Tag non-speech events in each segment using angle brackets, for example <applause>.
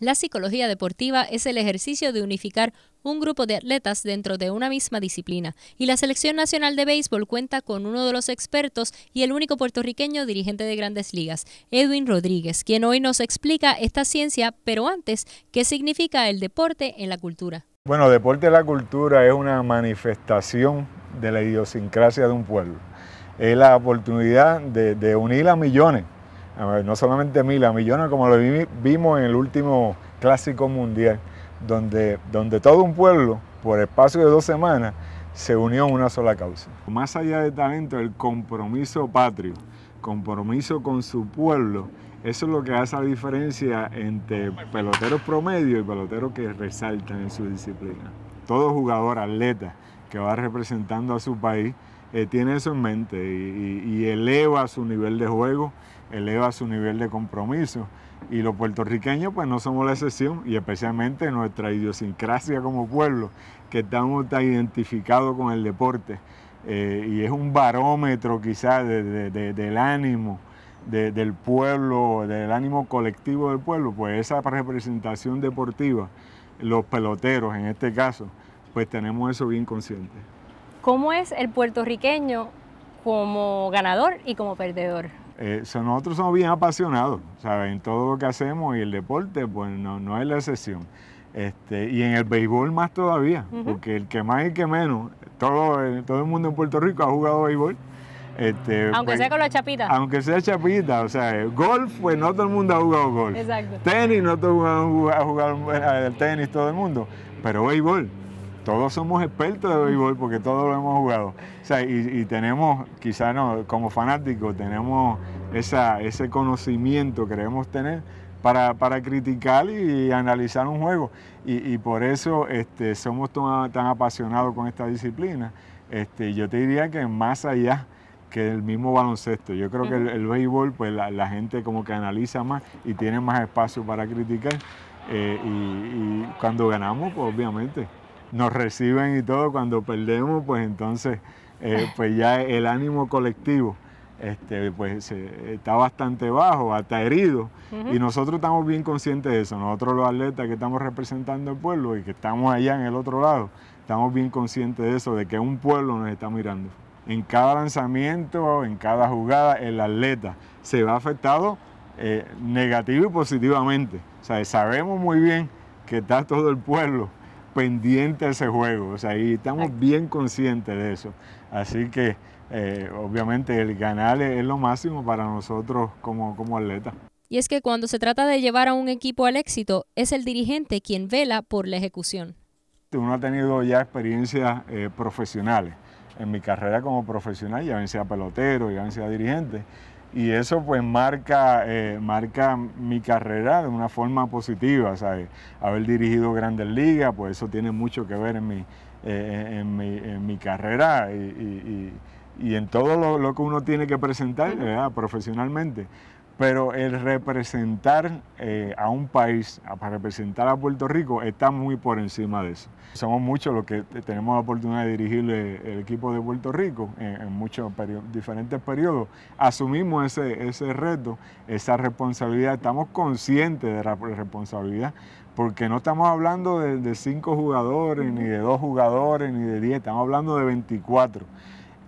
La psicología deportiva es el ejercicio de unificar un grupo de atletas dentro de una misma disciplina, y la Selección Nacional de Béisbol cuenta con uno de los expertos y el único puertorriqueño dirigente de grandes ligas, Edwin Rodríguez, quien hoy nos explica esta ciencia, pero antes, ¿qué significa el deporte en la cultura? Bueno, deporte en la cultura es una manifestación de la idiosincrasia de un pueblo. Es la oportunidad de, unir a millones no solamente mil, a millones, como lo vimos en el último clásico mundial, donde, donde todo un pueblo, por espacio de dos semanas, se unió en una sola causa. Más allá de talento, el compromiso patrio, compromiso con su pueblo, eso es lo que hace la diferencia entre peloteros promedio y peloteros que resaltan en su disciplina. Todo jugador, atleta que va representando a su país, eh, tiene eso en mente y, eleva su nivel de juego, eleva su nivel de compromiso. Y los puertorriqueños pues no somos la excepción y especialmente nuestra idiosincrasia como pueblo, que estamos tan identificados con el deporte eh, y es un barómetro quizás del ánimo. del pueblo, del ánimo colectivo del pueblo, pues esa representación deportiva, los peloteros en este caso, pues tenemos eso bien consciente. ¿Cómo es el puertorriqueño como ganador y como perdedor? Eh, nosotros somos bien apasionados, ¿sabes? En todo lo que hacemos y el deporte, pues no, no es la excepción. Este, y en el béisbol más todavía, porque el que más y el que menos, todo, eh, todo el mundo en Puerto Rico ha jugado béisbol. Este, aunque pues, sea con la chapita. Aunque sea chapita, o sea, golf, pues no todo el mundo ha jugado golf. Exacto. Tenis, no todo el mundo ha jugado, el eh, tenis, todo el mundo, pero béisbol todos somos expertos de béisbol porque todos lo hemos jugado. O sea, y, tenemos, quizás no, como fanáticos, tenemos esa, ese conocimiento que debemos tener para, criticar y, analizar un juego. Y, por eso este, somos tan, apasionados con esta disciplina. Este, yo te diría que más allá que el mismo baloncesto. Yo creo que el, béisbol, pues la, gente como que analiza más y tiene más espacio para criticar. Eh, y, y cuando ganamos, pues obviamente, nos reciben y todo, cuando perdemos, pues entonces, eh, <laughs> pues ya el ánimo colectivo este, pues está bastante bajo, hasta herido. Y nosotros estamos bien conscientes de eso. Nosotros los atletas que estamos representando al pueblo y que estamos allá en el otro lado, estamos bien conscientes de eso, de que un pueblo nos está mirando. En cada lanzamiento, en cada jugada, el atleta se va afectado eh, negativo y positivamente. O sea, sabemos muy bien que está todo el pueblo pendiente a ese juego, o sea, y estamos bien conscientes de eso. Así que eh, obviamente el ganar es, lo máximo para nosotros como, como atletas. Y es que cuando se trata de llevar a un equipo al éxito, es el dirigente quien vela por la ejecución. Uno ha tenido ya experiencias eh, profesionales. En mi carrera como profesional, ya vencía pelotero, ya vencía dirigente, y eso pues marca, eh, marca mi carrera de una forma positiva, ¿sabes? Haber dirigido grandes ligas, pues eso tiene mucho que ver en mi, eh, en mi, mi carrera y, en todo lo, lo, que uno tiene que presentar ¿verdad? profesionalmente pero el representar eh, a un país, para representar a Puerto Rico, está muy por encima de eso. Somos muchos los que tenemos la oportunidad de dirigir el equipo de Puerto Rico en, muchos diferentes periodos. Asumimos ese, reto, esa responsabilidad, estamos conscientes de la responsabilidad, porque no estamos hablando de, de cinco jugadores, ni de dos jugadores, ni de diez, estamos hablando de 24.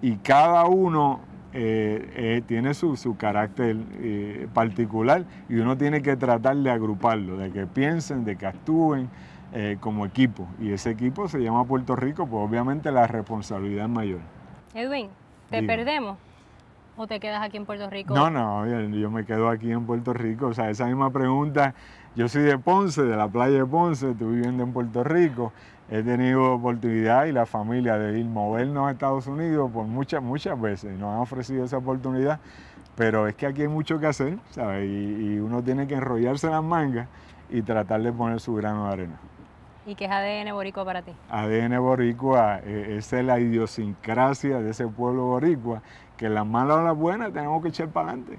Y cada uno eh, eh, tiene su, carácter eh, particular y uno tiene que tratar de agruparlo, de que piensen, de que actúen eh, como equipo. Y ese equipo se llama Puerto Rico, pues obviamente la responsabilidad es mayor. Edwin, te perdemos o te quedas aquí en Puerto Rico? No, no, yo me quedo aquí en Puerto Rico. O sea, esa misma pregunta, yo soy de Ponce, de la playa de Ponce, estoy viviendo en Puerto Rico. He tenido oportunidad y la familia de ir movernos a Estados Unidos por muchas, muchas veces. Nos han ofrecido esa oportunidad, pero es que aquí hay mucho que hacer, ¿sabes? y uno tiene que enrollarse las mangas y tratar de poner su grano de arena. ¿Y qué es ADN boricua para ti? ADN boricua, eh, es la idiosincrasia de ese pueblo boricua, que la mala o la buena tenemos que echar para adelante.